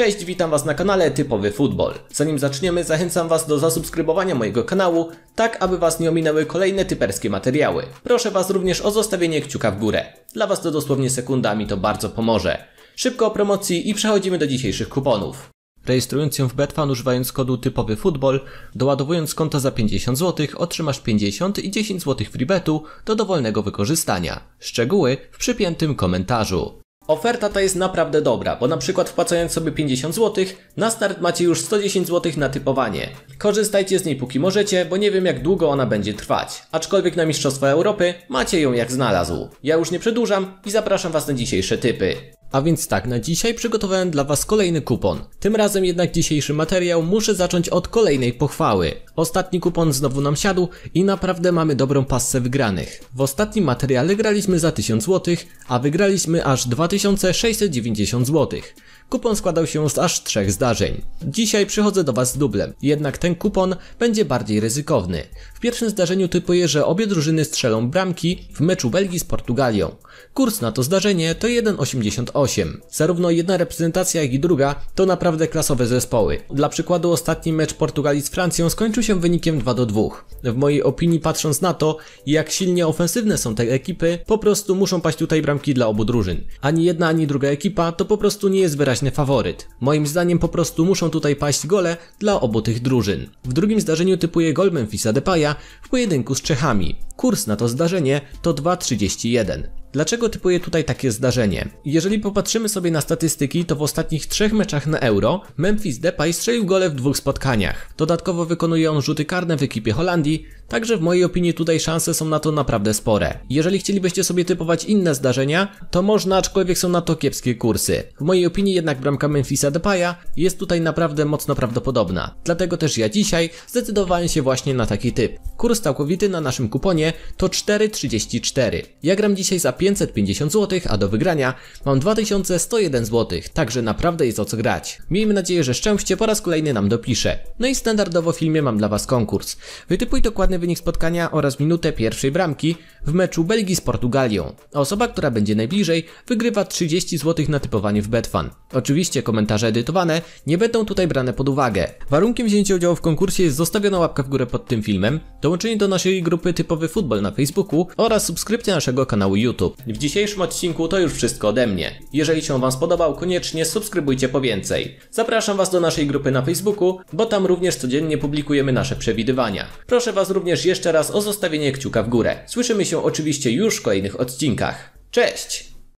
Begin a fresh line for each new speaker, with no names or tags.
Cześć, witam Was na kanale Typowy Futbol. Zanim zaczniemy, zachęcam Was do zasubskrybowania mojego kanału, tak aby Was nie ominęły kolejne typerskie materiały. Proszę Was również o zostawienie kciuka w górę. Dla Was to dosłownie sekundami to bardzo pomoże. Szybko o promocji i przechodzimy do dzisiejszych kuponów. Rejestrując się w Betfan używając kodu typowy futbol, doładowując konto za 50 zł otrzymasz 50 i 10 zł freebetu do dowolnego wykorzystania. Szczegóły w przypiętym komentarzu. Oferta ta jest naprawdę dobra, bo na przykład wpłacając sobie 50 zł, na start macie już 110 zł na typowanie. Korzystajcie z niej póki możecie, bo nie wiem jak długo ona będzie trwać. Aczkolwiek na Mistrzostwa Europy macie ją jak znalazł. Ja już nie przedłużam i zapraszam Was na dzisiejsze typy. A więc tak, na dzisiaj przygotowałem dla Was kolejny kupon. Tym razem jednak dzisiejszy materiał muszę zacząć od kolejnej pochwały. Ostatni kupon znowu nam siadł i naprawdę mamy dobrą passę wygranych. W ostatnim materiale graliśmy za 1000 zł, a wygraliśmy aż 2690 zł. Kupon składał się z aż trzech zdarzeń. Dzisiaj przychodzę do Was z dublem, jednak ten kupon będzie bardziej ryzykowny. W pierwszym zdarzeniu typuję, że obie drużyny strzelą bramki w meczu Belgii z Portugalią. Kurs na to zdarzenie to 1,88 8. Zarówno jedna reprezentacja, jak i druga to naprawdę klasowe zespoły. Dla przykładu ostatni mecz Portugalii z Francją skończył się wynikiem 2 do 2. W mojej opinii patrząc na to, jak silnie ofensywne są te ekipy, po prostu muszą paść tutaj bramki dla obu drużyn. Ani jedna, ani druga ekipa to po prostu nie jest wyraźny faworyt. Moim zdaniem po prostu muszą tutaj paść gole dla obu tych drużyn. W drugim zdarzeniu typuje gol Memphisa Depaya w pojedynku z Czechami. Kurs na to zdarzenie to 2,31. Dlaczego typuję tutaj takie zdarzenie? Jeżeli popatrzymy sobie na statystyki, to w ostatnich trzech meczach na Euro Memphis Depay strzelił gole w dwóch spotkaniach. Dodatkowo wykonuje on rzuty karne w ekipie Holandii, Także w mojej opinii tutaj szanse są na to naprawdę spore. Jeżeli chcielibyście sobie typować inne zdarzenia, to można, aczkolwiek są na to kiepskie kursy. W mojej opinii jednak bramka Memphisa Depaya jest tutaj naprawdę mocno prawdopodobna. Dlatego też ja dzisiaj zdecydowałem się właśnie na taki typ. Kurs całkowity na naszym kuponie to 4,34. Ja gram dzisiaj za 550 zł, a do wygrania mam 2101 zł, także naprawdę jest o co grać. Miejmy nadzieję, że szczęście po raz kolejny nam dopisze. No i standardowo w filmie mam dla Was konkurs. Wytypuj dokładny wynik spotkania oraz minutę pierwszej bramki w meczu Belgii z Portugalią. Osoba, która będzie najbliżej, wygrywa 30 zł na typowanie w Betfan. Oczywiście komentarze edytowane nie będą tutaj brane pod uwagę. Warunkiem wzięcia udziału w konkursie jest zostawiona łapka w górę pod tym filmem, dołączenie do naszej grupy Typowy Futbol na Facebooku oraz subskrypcja naszego kanału YouTube. W dzisiejszym odcinku to już wszystko ode mnie. Jeżeli się Wam spodobał, koniecznie subskrybujcie po więcej. Zapraszam Was do naszej grupy na Facebooku, bo tam również codziennie publikujemy nasze przewidywania. Proszę Was również również jeszcze raz o zostawienie kciuka w górę. Słyszymy się oczywiście już w kolejnych odcinkach. Cześć!